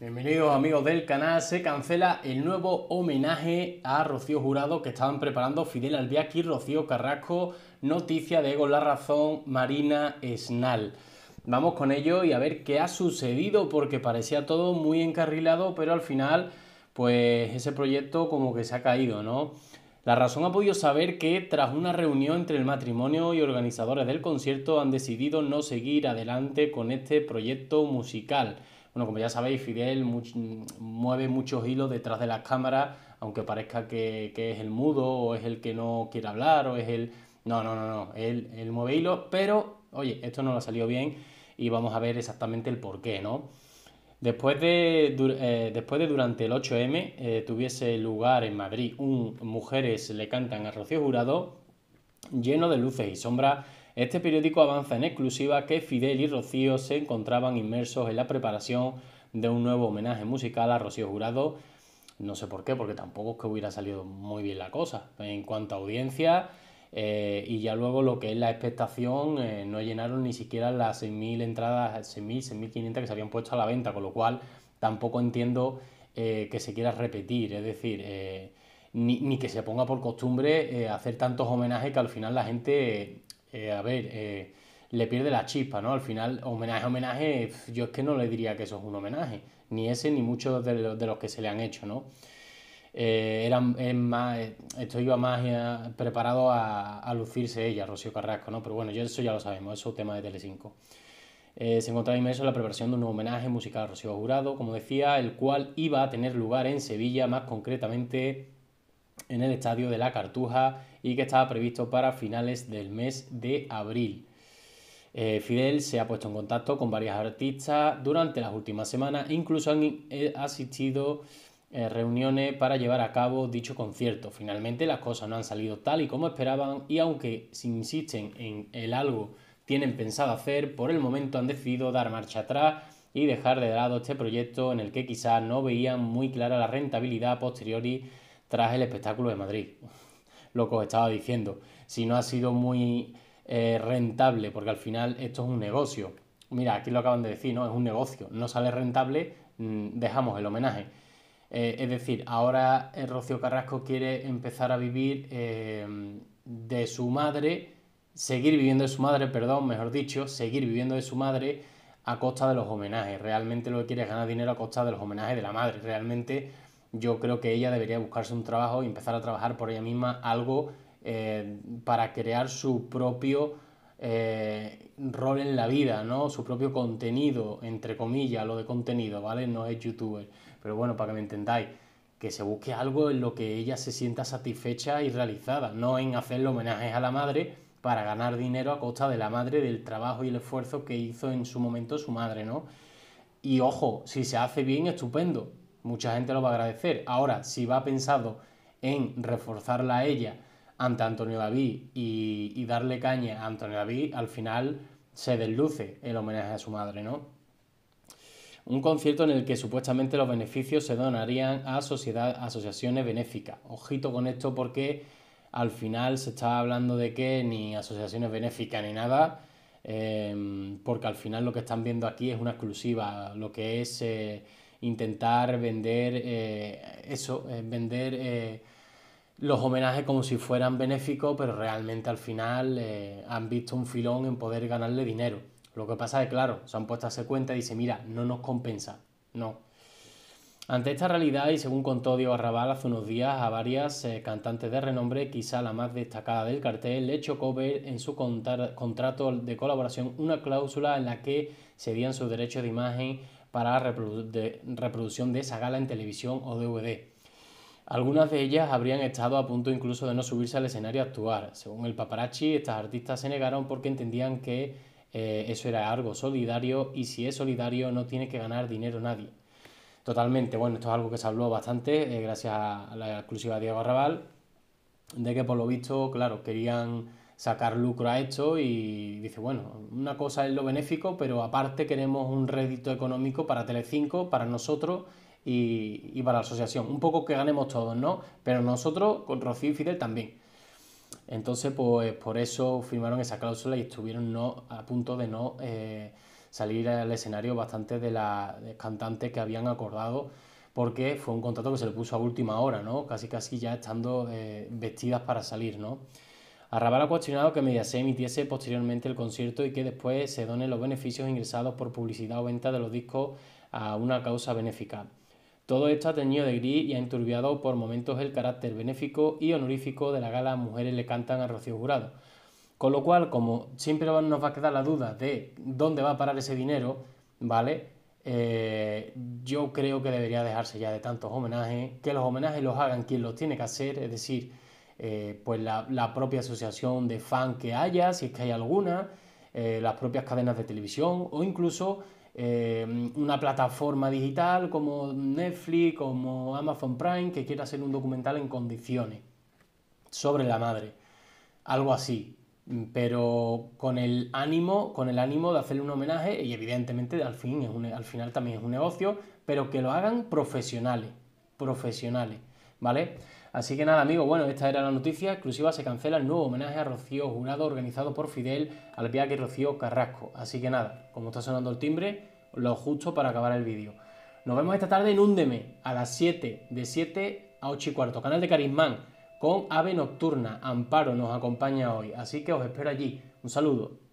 Bienvenidos amigos del canal, se cancela el nuevo homenaje a Rocío Jurado que estaban preparando Fidel Albiaki, Rocío Carrasco, noticia de Ego La Razón, Marina Snal. Vamos con ello y a ver qué ha sucedido porque parecía todo muy encarrilado pero al final pues ese proyecto como que se ha caído, ¿no? La razón ha podido saber que tras una reunión entre el matrimonio y organizadores del concierto han decidido no seguir adelante con este proyecto musical. Bueno, como ya sabéis, Fidel mueve muchos hilos detrás de las cámaras, aunque parezca que, es el mudo o es el que no quiere hablar o es el... No, no, no, no, él, él mueve hilos, pero oye, esto no lo ha salido bien y vamos a ver exactamente el por qué, ¿no? Eh, después de, durante el 8M eh, tuviese lugar en Madrid un Mujeres le cantan a Rocío Jurado, lleno de luces y sombras, este periódico avanza en exclusiva que Fidel y Rocío se encontraban inmersos en la preparación de un nuevo homenaje musical a Rocío Jurado. No sé por qué, porque tampoco es que hubiera salido muy bien la cosa. En cuanto a audiencia, eh, y ya luego lo que es la expectación, eh, no llenaron ni siquiera las 6.000 entradas, 6.000, 6.500 que se habían puesto a la venta, con lo cual tampoco entiendo eh, que se quiera repetir, es decir, ni, que se ponga por costumbre hacer tantos homenajes que al final la gente, a ver, le pierde la chispa, ¿no? Al final, homenaje, homenaje, yo es que no le diría que eso es un homenaje, ni ese ni muchos de de los que se le han hecho, ¿no? Eh, eran, más, eh, esto iba más eh, preparado a, lucirse ella, Rocío Carrasco, ¿no? Pero bueno, yo eso ya lo sabemos, eso es tema de Telecinco. se encontraba inmerso en la preparación de un homenaje musical a Rocío Jurado, como decía, el cual iba a tener lugar en Sevilla, más concretamente en el estadio de La Cartuja, y que estaba previsto para finales del mes de abril. Fidel se ha puesto en contacto con varias artistas durante las últimas semanas, incluso han asistido eh, reuniones para llevar a cabo dicho concierto. Finalmente las cosas no han salido tal y como esperaban y aunque si insisten en el algo tienen pensado hacer, por el momento han decidido dar marcha atrás y dejar de lado este proyecto en el que quizás no veían muy clara la rentabilidad posteriori tras el espectáculo de Madrid. Lo que os estaba diciendo, si no ha sido muy eh, rentable, porque al final esto es un negocio. Mira, aquí lo acaban de decir, ¿no? Es un negocio, no sale rentable, mm, dejamos el homenaje. Eh, es decir, ahora eh, Rocío Carrasco quiere empezar a vivir eh, de su madre, seguir viviendo de su madre, perdón, mejor dicho, seguir viviendo de su madre a costa de los homenajes. Realmente lo que quiere es ganar dinero a costa de los homenajes de la madre. Realmente yo creo que ella debería buscarse un trabajo y empezar a trabajar por ella misma algo para crear su propio eh, rol en la vida, ¿no? Su propio contenido, entre comillas, lo de contenido, ¿vale? No es youtuber, pero bueno, para que me entendáis, que se busque algo en lo que ella se sienta satisfecha y realizada, no en hacerle homenajes a la madre para ganar dinero a costa de la madre, del trabajo y el esfuerzo que hizo en su momento su madre, ¿no? Y ojo, si se hace bien, estupendo, mucha gente lo va a agradecer. Ahora, si va pensado en reforzarla a ella, ante Antonio David y, darle caña a Antonio David, al final se desluce el homenaje a su madre, ¿no? Un concierto en el que supuestamente los beneficios se donarían a sociedad, asociaciones benéficas. Ojito con esto porque al final se está hablando de que ni asociaciones benéficas ni nada, em, porque al final lo que están viendo aquí es una exclusiva, lo que es eh, intentar vender eh, eso, vender eh, los homenajes como si fueran benéficos, pero realmente al final eh, han visto un filón en poder ganarle dinero. Lo que pasa es que, claro, se han puesto a hacer cuenta y dicen, mira, no nos compensa. No. Ante esta realidad, y según contó Diego Arrabal hace unos días a varias eh, cantantes de renombre, quizá la más destacada del cartel, le chocó ver en su contrato de colaboración una cláusula en la que se dían sus derechos de imagen para la reproducción de esa gala en televisión o DVD. Algunas de ellas habrían estado a punto incluso de no subirse al escenario a actuar. Según el paparazzi, estas artistas se negaron porque entendían que eh, eso era algo solidario y si es solidario no tiene que ganar dinero nadie. Totalmente, bueno, esto es algo que se habló bastante eh, gracias a la exclusiva de Diego Arrabal, de que por lo visto, claro, querían sacar lucro a esto y dice, bueno, una cosa es lo benéfico, pero aparte queremos un rédito económico para Telecinco, para nosotros y, para la asociación. Un poco que ganemos todos, ¿no? Pero nosotros, con Rocío y Fidel también. Entonces, pues por eso firmaron esa cláusula y estuvieron no, a punto de no eh, salir al escenario bastante de las cantantes que habían acordado, porque fue un contrato que se le puso a última hora, ¿no? Casi casi ya estando eh, vestidas para salir, ¿no? Arrabal ha cuestionado que Mediaset emitiese posteriormente el concierto y que después se donen los beneficios ingresados por publicidad o venta de los discos a una causa benéfica. Todo esto ha tenido de gris y ha enturbiado por momentos el carácter benéfico y honorífico de la gala Mujeres le cantan a Rocío Jurado. Con lo cual, como siempre nos va a quedar la duda de dónde va a parar ese dinero, ¿vale? Eh, yo creo que debería dejarse ya de tantos homenajes, que los homenajes los hagan quien los tiene que hacer, es decir, eh, pues la, propia asociación de fan que haya, si es que hay alguna, eh, las propias cadenas de televisión o incluso Em, una plataforma digital como Netflix, como Amazon Prime, que quiera hacer un documental en condiciones sobre la madre. Algo así. Pero con el ánimo, con el ánimo de hacerle un homenaje, y evidentemente al, fin al final también es un negocio, pero que lo hagan profesionales. Profesionales. ¿vale? Así que nada, amigos, bueno, esta era la noticia exclusiva. Se cancela el nuevo homenaje a Rocío Jurado organizado por Fidel al y Rocío Carrasco. Así que nada, como está sonando el timbre, lo justo para acabar el vídeo. Nos vemos esta tarde en Úndeme a las 7, de 7 a 8 y cuarto, canal de Carismán, con Ave Nocturna. Amparo nos acompaña hoy, así que os espero allí. Un saludo.